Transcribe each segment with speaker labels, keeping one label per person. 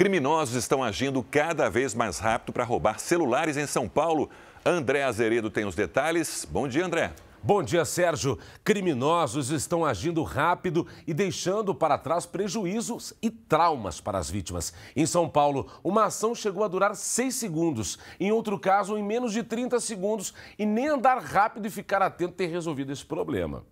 Speaker 1: Criminosos estão agindo cada vez mais rápido para roubar celulares em São Paulo. André Azeredo tem os detalhes. Bom dia, André. Bom dia, Sérgio. Criminosos estão agindo rápido e deixando para trás prejuízos e traumas para as vítimas. Em São Paulo, uma ação chegou a durar seis segundos. Em outro caso, em menos de 30 segundos. E nem andar rápido e ficar atento ter resolvido esse problema.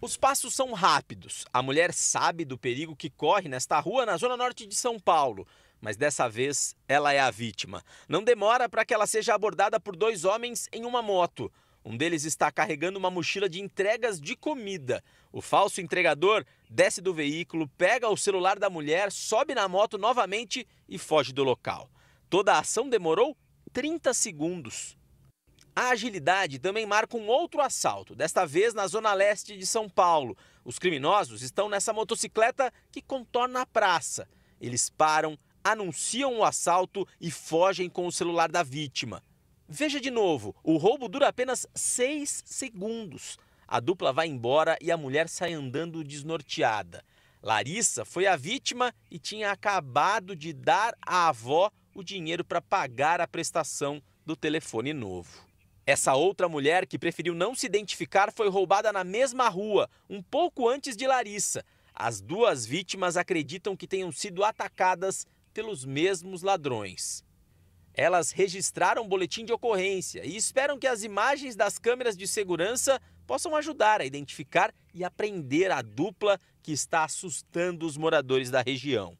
Speaker 2: Os passos são rápidos. A mulher sabe do perigo que corre nesta rua na zona norte de São Paulo. Mas dessa vez ela é a vítima. Não demora para que ela seja abordada por dois homens em uma moto. Um deles está carregando uma mochila de entregas de comida. O falso entregador desce do veículo, pega o celular da mulher, sobe na moto novamente e foge do local. Toda a ação demorou 30 segundos. A agilidade também marca um outro assalto, desta vez na zona leste de São Paulo. Os criminosos estão nessa motocicleta que contorna a praça. Eles param, anunciam o assalto e fogem com o celular da vítima. Veja de novo, o roubo dura apenas 6 segundos. A dupla vai embora e a mulher sai andando desnorteada. Larissa foi a vítima e tinha acabado de dar à avó o dinheiro para pagar a prestação do telefone novo. Essa outra mulher, que preferiu não se identificar, foi roubada na mesma rua, um pouco antes de Larissa. As duas vítimas acreditam que tenham sido atacadas pelos mesmos ladrões. Elas registraram um boletim de ocorrência e esperam que as imagens das câmeras de segurança possam ajudar a identificar e aprender a dupla que está assustando os moradores da região.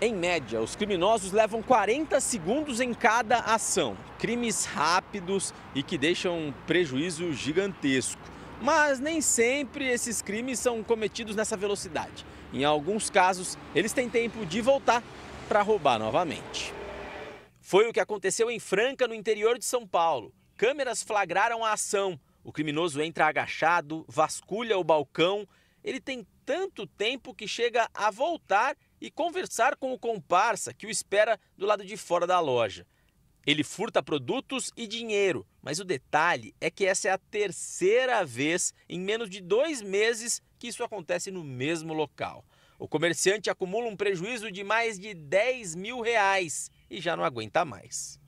Speaker 2: Em média, os criminosos levam 40 segundos em cada ação. Crimes rápidos e que deixam um prejuízo gigantesco. Mas nem sempre esses crimes são cometidos nessa velocidade. Em alguns casos, eles têm tempo de voltar para roubar novamente. Foi o que aconteceu em Franca, no interior de São Paulo. Câmeras flagraram a ação. O criminoso entra agachado, vasculha o balcão. Ele tem tanto tempo que chega a voltar e conversar com o comparsa que o espera do lado de fora da loja. Ele furta produtos e dinheiro, mas o detalhe é que essa é a terceira vez em menos de dois meses que isso acontece no mesmo local. O comerciante acumula um prejuízo de mais de 10 mil reais e já não aguenta mais.